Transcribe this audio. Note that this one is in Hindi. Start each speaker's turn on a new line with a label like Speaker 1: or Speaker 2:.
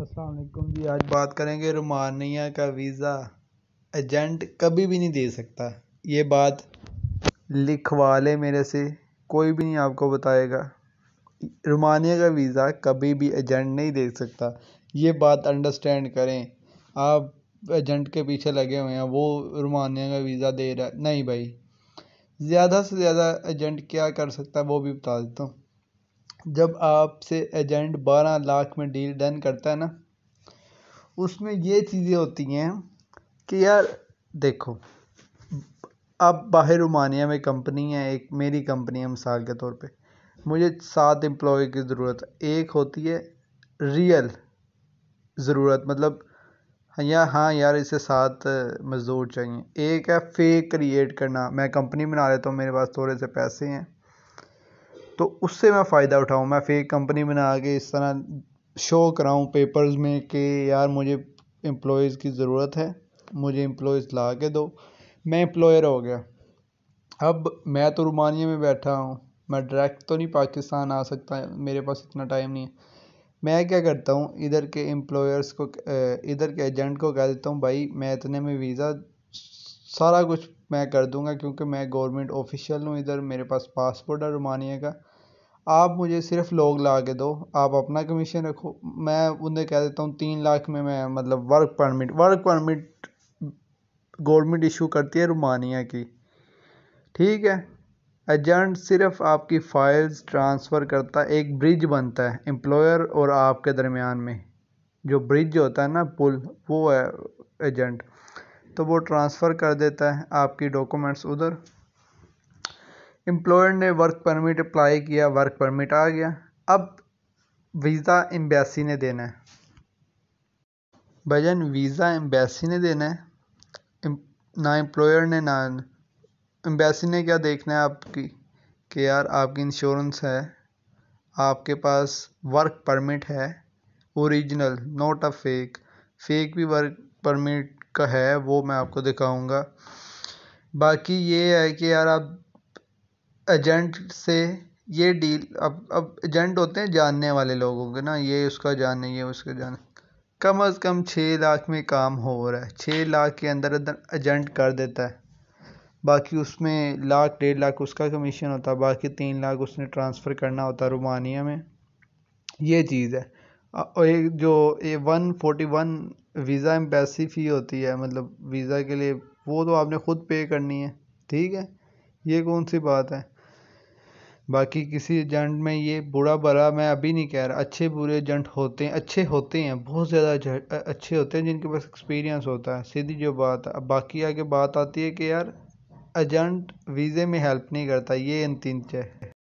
Speaker 1: असलकुम जी आज बात करेंगे रोमानिया का वीज़ा एजेंट कभी भी नहीं दे सकता ये बात लिखवा ले मेरे से कोई भी नहीं आपको बताएगा रोमानिया का वीज़ा कभी भी एजेंट नहीं दे सकता ये बात अंडरस्टैंड करें आप एजेंट के पीछे लगे हुए हैं वो रोमानिया का वीज़ा दे रहा नहीं भाई ज़्यादा से ज़्यादा एजेंट क्या कर सकता है वो भी बता देता हूँ जब आपसे एजेंट बारह लाख में डील डन करता है ना उसमें ये चीज़ें होती हैं कि यार देखो अब बाहर रोमानिया में कंपनी है एक मेरी कंपनी है मिसाल के तौर पे मुझे सात एम्प्लॉय की ज़रूरत एक होती है रियल ज़रूरत मतलब या हाँ यार इसे सात मज़दूर चाहिए एक है फेक क्रिएट करना मैं कंपनी बना लेता हूँ मेरे पास थोड़े से पैसे हैं तो उससे मैं फ़ायदा उठाऊँ मैं फेक कंपनी बना के इस तरह शो कराऊँ पेपर्स में कि यार मुझे एम्प्लॉयज़ की ज़रूरत है मुझे एम्प्लॉयज़ ला के दो मैं एम्प्लॉयर हो गया अब मैं तो रोमानिया में बैठा हूँ मैं डायरेक्ट तो नहीं पाकिस्तान आ सकता मेरे पास इतना टाइम नहीं है मैं क्या करता हूँ इधर के एम्प्लॉयर्स को इधर के एजेंट को कह देता हूँ भाई मैं इतने में वीज़ा सारा कुछ मैं कर दूँगा क्योंकि मैं गवर्नमेंट ऑफिशियल हूँ इधर मेरे पास पासपोर्ट है रोमानिया का आप मुझे सिर्फ लोग ला के दो आप अपना कमीशन रखो मैं उन्हें कह देता हूँ तीन लाख में मैं मतलब work permit work permit government issue करती है रोमानिया की ठीक है एजेंट सिर्फ आपकी फ़ाइल्स ट्रांसफ़र करता है एक ब्रिज बनता है एम्प्लॉयर और आपके दरमियान में जो ब्रिज होता है ना पुल वो है एजेंट तो वो ट्रांसफ़र कर देता है आपकी डॉक्यूमेंट्स उधर एम्प्लॉयर ने वर्क परमिट अप्लाई किया वर्क परमिट आ गया अब वीज़ा एम्बेसी ने देना है भजन वीज़ा एम्बेसी ने देना है ना एम्प्लॉयर ने ना एम्बेसी ने क्या देखना है आपकी कि यार आपकी इंश्योरेंस है आपके पास वर्क परमिट है original not a fake fake भी वर्क परमिट का है वो मैं आपको दिखाऊंगा बाकी ये है कि यार आप एजेंट से ये डील अब अब एजेंट होते हैं जानने वाले लोगों के ना ये उसका जानने ये उसका जान कम अज़ कम छः लाख में काम हो रहा है छः लाख के अंदर अंदर एजेंट कर देता है बाकी उसमें लाख डेढ़ लाख उसका कमीशन होता है बाकी तीन लाख उसने ट्रांसफ़र करना होता है रोमानिया में ये चीज़ है और एक जो ये one forty one visa embassy fee होती है मतलब वीज़ा के लिए वो तो आपने ख़ुद पे करनी है ठीक है ये कौन सी बात है बाकी किसी एजेंट में ये बुरा भला मैं अभी नहीं कह रहा अच्छे बुरे एजेंट होते हैं अच्छे होते हैं बहुत ज़्यादा अच्छे होते हैं जिनके पास एक्सपीरियंस होता है सीधी जो बात है अब बाकी आगे बात आती है कि यार एजेंट वीज़े में हेल्प नहीं करता ये इन तीन है